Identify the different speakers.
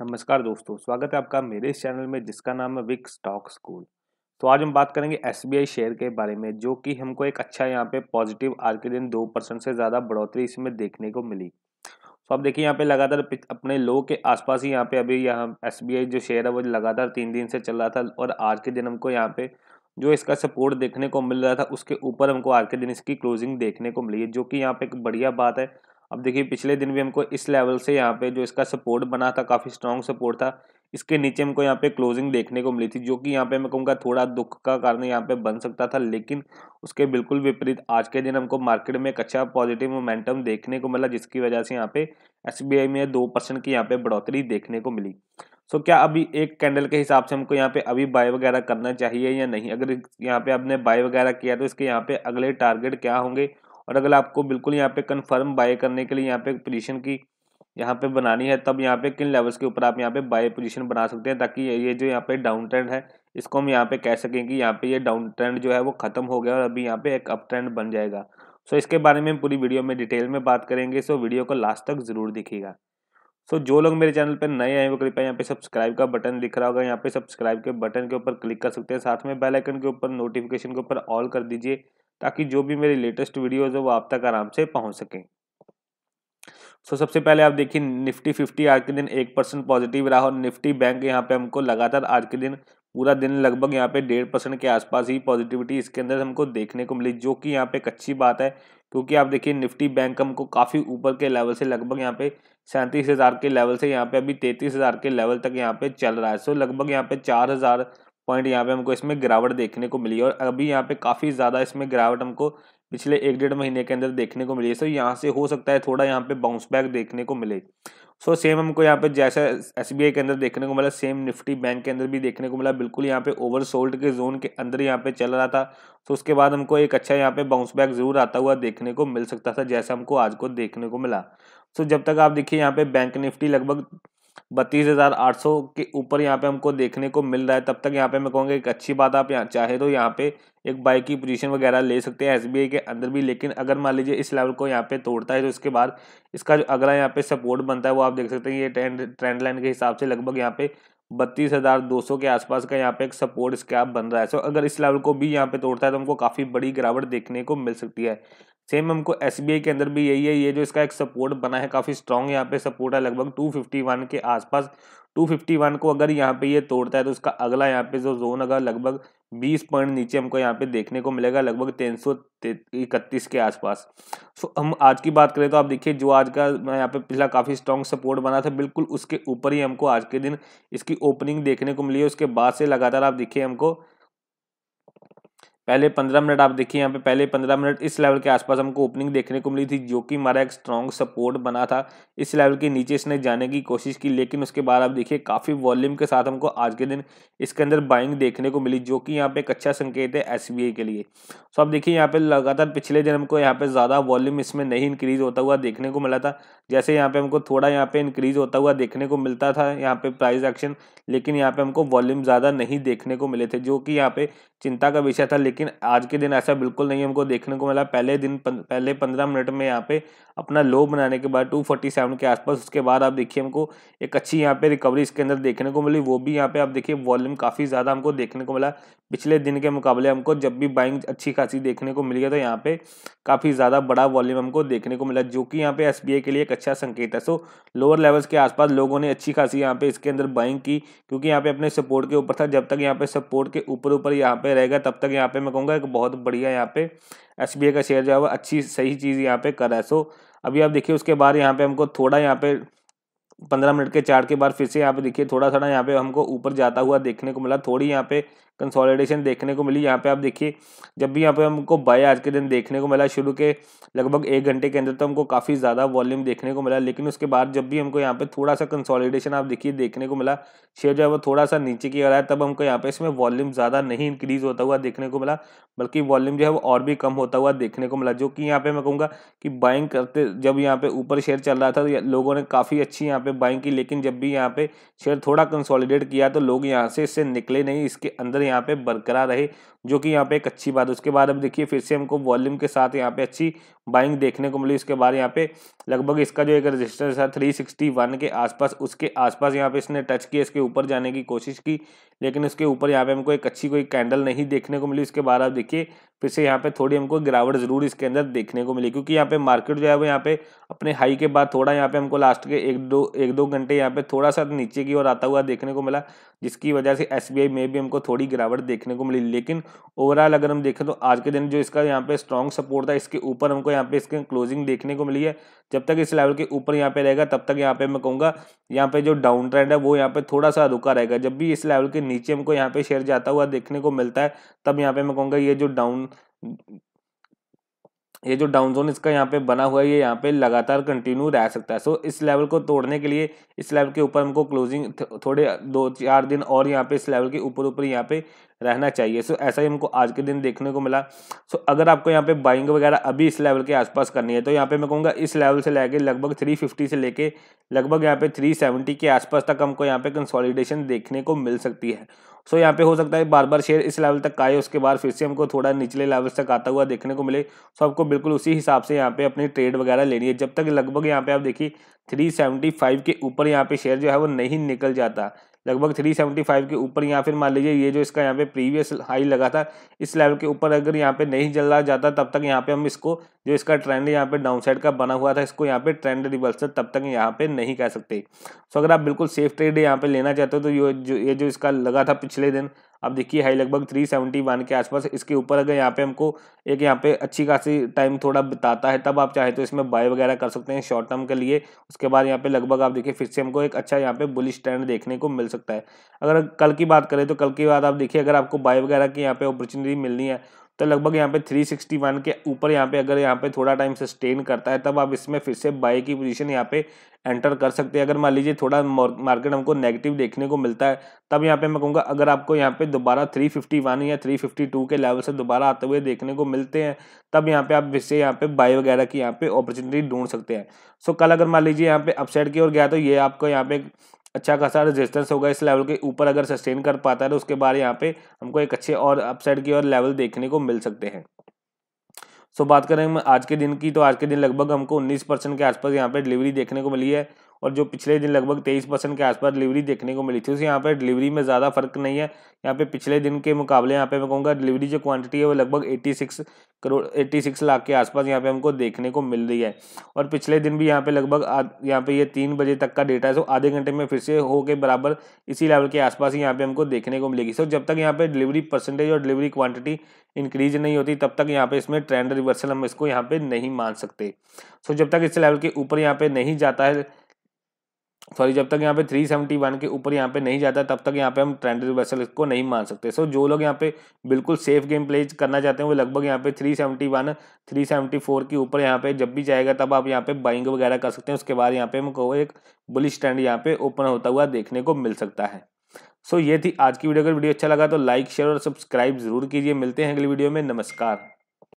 Speaker 1: नमस्कार दोस्तों स्वागत है आपका मेरे इस चैनल में जिसका नाम है विक स्टॉक स्कूल तो आज हम बात करेंगे एस शेयर के बारे में जो कि हमको एक अच्छा यहाँ पे पॉजिटिव आज के दिन दो परसेंट से ज़्यादा बढ़ोतरी इसमें देखने को मिली तो आप देखिए यहाँ पे लगातार अपने लो के आसपास ही यहाँ पे अभी यहाँ एस जो शेयर है वो लगातार तीन दिन से चल रहा था और आज के दिन हमको यहाँ पे जो इसका सपोर्ट देखने को मिल रहा था उसके ऊपर हमको आज के दिन इसकी क्लोजिंग देखने को मिली है जो कि यहाँ पे एक बढ़िया बात है अब देखिए पिछले दिन भी हमको इस लेवल से यहाँ पे जो इसका सपोर्ट बना था काफ़ी स्ट्रॉन्ग सपोर्ट था इसके नीचे हमको यहाँ पे क्लोजिंग देखने को मिली थी जो कि यहाँ पे मैं कहूँगा थोड़ा दुख का कारण यहाँ पे बन सकता था लेकिन उसके बिल्कुल विपरीत आज के दिन हमको मार्केट में एक अच्छा पॉजिटिव मोमेंटम देखने को मिला जिसकी वजह से यहाँ पे एस में दो परसेंट की यहाँ पे बढ़ोतरी देखने को मिली सो क्या अभी एक कैंडल के हिसाब से हमको यहाँ पे अभी बाय वगैरह करना चाहिए या नहीं अगर यहाँ पे आपने बाय वगैरह किया तो इसके यहाँ पे अगले टारगेट क्या होंगे और अगर आपको बिल्कुल यहाँ पे कन्फर्म बाय करने के लिए यहाँ पे पोजीशन की यहाँ पे बनानी है तब यहाँ पे किन लेवल्स के ऊपर आप यहाँ पे बाय पोजीशन बना सकते हैं ताकि ये जो यहाँ पे डाउन ट्रेंड है इसको हम यहाँ पे कह सकें कि यहाँ पे ये डाउन ट्रेंड जो है वो ख़त्म हो गया और अभी यहाँ पे एक अप ट्रेंड बन जाएगा सो so, इसके बारे में हम पूरी वीडियो में डिटेल में बात करेंगे सो so, वीडियो को लास्ट तक ज़रूर दिखेगा सो so, जो लोग मेरे चैनल पर नए हैं वो कृपया यहाँ पे सब्सक्राइब का बटन दिख रहा होगा यहाँ पे सब्सक्राइब के बटन के ऊपर क्लिक कर सकते हैं साथ में बेल आइकन के ऊपर नोटिफिकेशन के ऊपर ऑल कर दीजिए ताकि जो भी मेरे लेटेस्ट वीडियोज है वो आप तक आराम से पहुंच सकें सो so, सबसे पहले आप देखिए निफ्टी फिफ्टी आज के दिन एक परसेंट पॉजिटिव रहा और निफ्टी बैंक यहाँ पे हमको लगातार आज के दिन पूरा दिन लगभग यहाँ पे डेढ़ परसेंट के आसपास ही पॉजिटिविटी इसके अंदर हमको देखने को मिली जो कि यहाँ पे एक अच्छी बात है क्योंकि आप देखिए निफ्टी बैंक हमको काफ़ी ऊपर के लेवल से लगभग यहाँ पे सैंतीस हज़ार के लेवल से यहाँ पे अभी तैंतीस हज़ार के लेवल तक यहाँ पे चल रहा है सो लगभग यहाँ पे चार हज़ार पॉइंट यहाँ पे हमको इसमें गिरावट देखने को मिली और अभी यहाँ पे काफ़ी ज़्यादा इसमें गिरावट हमको पिछले एक डेढ़ महीने के अंदर देखने को मिली है सो यहाँ से हो सकता है थोड़ा यहाँ पे बाउंस बैक देखने को मिले सो so, सेम हमको यहाँ पे जैसा एस के अंदर देखने को मिला सेम निफ्टी बैंक के अंदर भी देखने को मिला बिल्कुल यहाँ पे ओवर सोल्ड के जोन के अंदर यहाँ पे चल रहा था तो उसके बाद हमको एक अच्छा यहाँ पे बाउंस बैक जरूर आता हुआ देखने को मिल सकता था जैसा हमको आज को देखने को मिला सो so, जब तक आप देखिए यहाँ पे बैंक निफ्टी लगभग बत्तीस हज़ार आठ सौ के ऊपर यहाँ पे हमको देखने को मिल रहा है तब तक यहाँ पे मैं कहूँगा एक अच्छी बात आप यहाँ चाहे तो यहाँ पे एक बाइक की पोजीशन वगैरह ले सकते हैं एसबीआई के अंदर भी लेकिन अगर मान लीजिए इस लेवल को यहाँ पे तोड़ता है तो इसके बाद इसका जो अगला यहाँ पे सपोर्ट बनता है वो आप देख सकते हैं ये ट्रेंड ट्रेंड लाइन के हिसाब से लगभग यहाँ पे बत्तीस हज़ार दो सौ के आसपास का यहाँ पे एक सपोर्ट स्कैप बन रहा है सो अगर इस लेवल को भी यहाँ पे तोड़ता है तो हमको काफ़ी बड़ी गिरावट देखने को मिल सकती है सेम हमको एस के अंदर भी यही है ये जो इसका एक सपोर्ट बना है काफ़ी स्ट्रॉन्ग यहाँ पे सपोर्ट है लगभग वन के आसपास 251 को अगर यहाँ पे ये तोड़ता है तो उसका अगला यहाँ पे जो जोन अगर लगभग 20 पॉइंट नीचे हमको यहाँ पे देखने को मिलेगा लगभग तीन सौ इकतीस के आसपास सो हम आज की बात करें तो आप देखिए जो आज का यहाँ पे पिछला काफ़ी स्ट्रॉन्ग सपोर्ट बना था बिल्कुल उसके ऊपर ही हमको आज के दिन इसकी ओपनिंग देखने को मिली है उसके बाद से लगातार आप देखिए हमको पहले पंद्रह मिनट आप देखिए यहाँ पे पहले पंद्रह मिनट इस लेवल के आसपास हमको ओपनिंग देखने को मिली थी जो कि हमारा एक स्ट्रॉन्ग सपोर्ट बना था इस लेवल के नीचे इसने जाने की कोशिश की लेकिन उसके बाद आप देखिए काफ़ी वॉल्यूम के साथ हमको आज के दिन इसके अंदर बाइंग देखने को मिली जो कि यहाँ पे एक अच्छा संकेत है एस के लिए सो आप देखिए यहाँ पे लगातार पिछले दिन हमको यहाँ पे ज़्यादा वॉल्यूम इसमें नहीं इंक्रीज़ होता हुआ देखने को मिला था जैसे यहाँ पे हमको थोड़ा यहाँ पे इंक्रीज़ होता हुआ देखने को मिलता था यहाँ पे प्राइज एक्शन लेकिन यहाँ पे हमको वॉल्यूम ज़्यादा नहीं देखने को मिले थे जो कि यहाँ पे चिंता का विषय था लेकिन आज के दिन ऐसा बिल्कुल नहीं हमको देखने को मिला पहले दिन पहले पंद्रह मिनट में यहाँ पे अपना लो बनाने के बाद टू फोर्टी सेवन के आसपास उसके बाद आप देखिए हमको एक अच्छी यहाँ पे रिकवरी इसके अंदर देखने को मिली वो भी यहाँ पे आप देखिए वॉल्यूम काफ़ी ज़्यादा हमको देखने को मिला पिछले दिन के मुकाबले हमको जब भी बाइंग अच्छी खासी देखने को मिली है तो यहाँ पे काफ़ी ज़्यादा बड़ा वॉल्यूम हमको देखने को मिला जो कि यहाँ पे एस के लिए एक अच्छा संकेत है सो लोअर लेवल्स के आसपास लोगों ने अच्छी खासी यहाँ पे इसके अंदर बाइंग की क्योंकि यहाँ पे अपने सपोर्ट के ऊपर था जब तक यहाँ पे सपोर्ट के ऊपर ऊपर यहाँ पे रहेगा तब तक यहाँ पे मैं कहूँगा एक बहुत बढ़िया यहाँ पे एस का शेयर जो है वो अच्छी सही चीज़ यहाँ पे कर रहा है सो अभी आप देखिए उसके बाद यहाँ पे हमको थोड़ा यहाँ पे पंद्रह मिनट के चार्ट के बाद फिर से यहाँ पे देखिए थोड़ा थोड़ा यहाँ पे हमको ऊपर जाता हुआ देखने को मिला थोड़ी यहाँ पे कंसोलिडेशन देखने को मिली यहाँ पे आप देखिए जब भी यहाँ पे हमको बाय आज के दिन देखने को मिला शुरू के लगभग एक घंटे के अंदर तो हमको काफ़ी ज़्यादा वॉल्यूम देखने को मिला लेकिन उसके बाद जब भी हमको यहाँ पे थोड़ा सा कंसोलिडेशन आप देखिए देखने को मिला शेयर जो है वो थोड़ा सा नीचे की ओर आया तब हमको यहाँ पे इसमें वॉल्यूम ज़्यादा नहीं इंक्रीज़ होता हुआ देखने को मिला बल्कि वॉल्यूम जो है वो और भी कम होता हुआ देखने को मिला जो कि यहाँ पर मैं कहूँगा कि बाइंग करते जब यहाँ पर ऊपर शेयर चल रहा था तो लोगों ने काफ़ी अच्छी यहाँ पर बाइंग की लेकिन जब भी यहाँ पर शेयर थोड़ा कंसॉलीडेट किया तो लोग यहाँ से इससे निकले नहीं इसके अंदर यहाँ पे बरकरार रहे जो कि यहाँ पे एक अच्छी बात है उसके बाद अब देखिए फिर से हमको वॉल्यूम के साथ यहाँ पे अच्छी बाइंग देखने को मिली उसके बाद यहाँ पे लगभग इसका जो एक रजिस्टर था थ्री सिक्सटी वन के आसपास उसके आसपास यहाँ पे इसने टच किया इसके ऊपर जाने की कोशिश की लेकिन इसके ऊपर यहाँ पे हमको एक अच्छी कोई कैंडल नहीं देखने को मिली उसके बाद आप देखिए फिर से यहाँ पे थोड़ी हमको गिरावट जरूर इसके अंदर देखने को मिली क्योंकि यहाँ पे मार्केट जो है वो यहाँ पे अपने हाई के बाद थोड़ा यहाँ पे हमको लास्ट के एक दो एक दो घंटे यहाँ पे थोड़ा सा नीचे की ओर आता हुआ देखने को मिला जिसकी वजह से एस में भी हमको थोड़ी गिरावट देखने को मिली लेकिन ओवरऑल अगर हम देखें तो आज के दिन जो इसका यहाँ पे स्ट्रॉन्ग सपोर्ट था इसके ऊपर हमको यहाँ पे इसके क्लोजिंग देखने को मिली है जब तक इस लेवल के ऊपर यहाँ पे रहेगा तब तक यहाँ पे मैं कहूँगा यहाँ पे जो डाउन ट्रेंड है वो यहाँ पे थोड़ा सा रुका रहेगा जब भी इस लेवल के नीचे हमको यहाँ पे शेयर जाता हुआ देखने को मिलता है तब यहाँ पे मैं कहूँगा ये जो डाउन ये जो डाउन जोन इसका यहाँ पे बना हुआ है ये यहाँ पे लगातार कंटिन्यू रह सकता है सो इस लेवल को तोड़ने के लिए इस लेवल के ऊपर हमको क्लोजिंग थोड़े दो चार दिन और यहाँ पे इस लेवल के ऊपर ऊपर यहाँ पे रहना चाहिए सो ऐसा ही हमको आज के दिन देखने को मिला सो अगर आपको यहाँ पे बाइंग वगैरह अभी इस लेवल के आसपास करनी है तो यहाँ पे मैं कहूँगा इस लेवल से लेके लगभग फिफ्टी से लेके लगभग यहाँ पे 370 के आसपास तक हमको यहाँ पे कंसोलिडेशन देखने को मिल सकती है सो यहाँ पे हो सकता है बार बार शेयर इस लेवल तक आए उसके बाद फिर से हमको थोड़ा निचले लेवल तक आता हुआ देखने को मिले सो आपको बिल्कुल उसी हिसाब से यहाँ पे अपनी ट्रेड वगैरह लेनी है जब तक लगभग यहाँ पे आप देखिए 375 के ऊपर यहाँ पे शेयर जो है वो नहीं निकल जाता लगभग 375 के ऊपर या फिर मान लीजिए ये जो इसका यहाँ पे प्रीवियस हाई लगा था इस लेवल के ऊपर अगर यहाँ पे नहीं चला जाता तब तक यहाँ पे हम इसको जो इसका ट्रेंड यहाँ पे डाउन साइड का बना हुआ था इसको यहाँ पे ट्रेंड रिवर्सल तब तक यहाँ पे नहीं कह सकते सो अगर आप बिल्कुल सेफ ट्रेड यहाँ पे लेना चाहते हो तो ये जो ये जो इसका लगा था पिछले दिन अब देखिए हाई लगभग थ्री सेवेंटी वन के आसपास इसके ऊपर अगर यहाँ पे हमको एक यहाँ पे अच्छी खासी टाइम थोड़ा बिताता है तब आप चाहे तो इसमें बाय वगैरह कर सकते हैं शॉर्ट टर्म के लिए उसके बाद यहाँ पे लगभग आप देखिए फिर से हमको एक अच्छा यहाँ पे बुलिश ट्रेंड देखने को मिल सकता है अगर कल की बात करें तो कल की बात आप देखिए अगर आपको बाय वगैरह की यहाँ पे अपॉर्चुनिटी मिलनी है तो लगभग यहाँ पे 361 के ऊपर यहाँ पे अगर यहाँ पे थोड़ा टाइम सस्टेन करता है तब आप इसमें फिर से बाई की पोजीशन यहाँ पे एंटर कर सकते हैं अगर मान लीजिए थोड़ा मार्केट हमको नेगेटिव देखने को मिलता है तब यहाँ पे मैं कहूँगा अगर आपको यहाँ पे दोबारा 351 या 352 के लेवल से दोबारा आते हुए देखने को मिलते हैं तब यहाँ पे आप फिर से यहाँ पे बाई वगैरह की यहाँ पर अपॉर्चुनिटी ढूंढ सकते हैं सो कल अगर मान लीजिए यहाँ पे अपसाइड की ओर गया तो ये आपको यहाँ पे अच्छा खासा रेजिस्टेंस होगा इस लेवल के ऊपर अगर सस्टेन कर पाता है तो उसके बाद यहाँ पे हमको एक अच्छे और अपसाइड की और लेवल देखने को मिल सकते हैं सो बात करें आज के दिन की तो आज के दिन लगभग हमको 19 परसेंट के आसपास यहाँ पे डिलीवरी देखने को मिली है और जो पिछले दिन लगभग तेईस परसेंट के आसपास डिलीवरी देखने को मिली थी उसे यहाँ पर डिलीवरी में ज़्यादा फर्क नहीं है यहाँ पे पिछले दिन के मुकाबले यहाँ पे मैं कहूँगा डिलीवरी जो क्वांटिटी है वो लगभग eighty six crore eighty six lakh के आसपास यहाँ पे हमको देखने को मिल रही है और पिछले दिन भी यहाँ पे लगभग यहाँ पे ये यह तीन बजे तक का डेटा है सो आधे घंटे में फिर से हो के बराबर इसी लेवल के आसपास ही यहाँ पे हमको देखने को मिलेगी सो जब तक यहाँ पर डिलीवरी परसेंटेज और डिलीवरी क्वान्टिटी इंक्रीज नहीं होती तब तक यहाँ पे इसमें ट्रेंड रिवर्सल हम इसको यहाँ पे नहीं मान सकते सो जब तक इस लेवल के ऊपर यहाँ पे नहीं जाता है सॉरी जब तक यहाँ पे 371 के ऊपर यहाँ पे नहीं जाता तब तक यहाँ पे हम ट्रेंड रिवर्सल को नहीं मान सकते सो so, जो लोग यहाँ पे बिल्कुल सेफ गेम प्ले करना चाहते हैं वो लगभग यहाँ पे 371 374 के ऊपर यहाँ पे जब भी जाएगा तब आप यहाँ पे बाइंग वगैरह कर सकते हैं उसके बाद यहाँ पे हमको एक बुलिश ट्रेंड यहाँ पे ओपन होता हुआ देखने को मिल सकता है सो so, ये थी आज की वीडियो अगर वीडियो अच्छा लगा तो लाइक शेयर और सब्सक्राइब जरूर कीजिए मिलते हैं अगली वीडियो में नमस्कार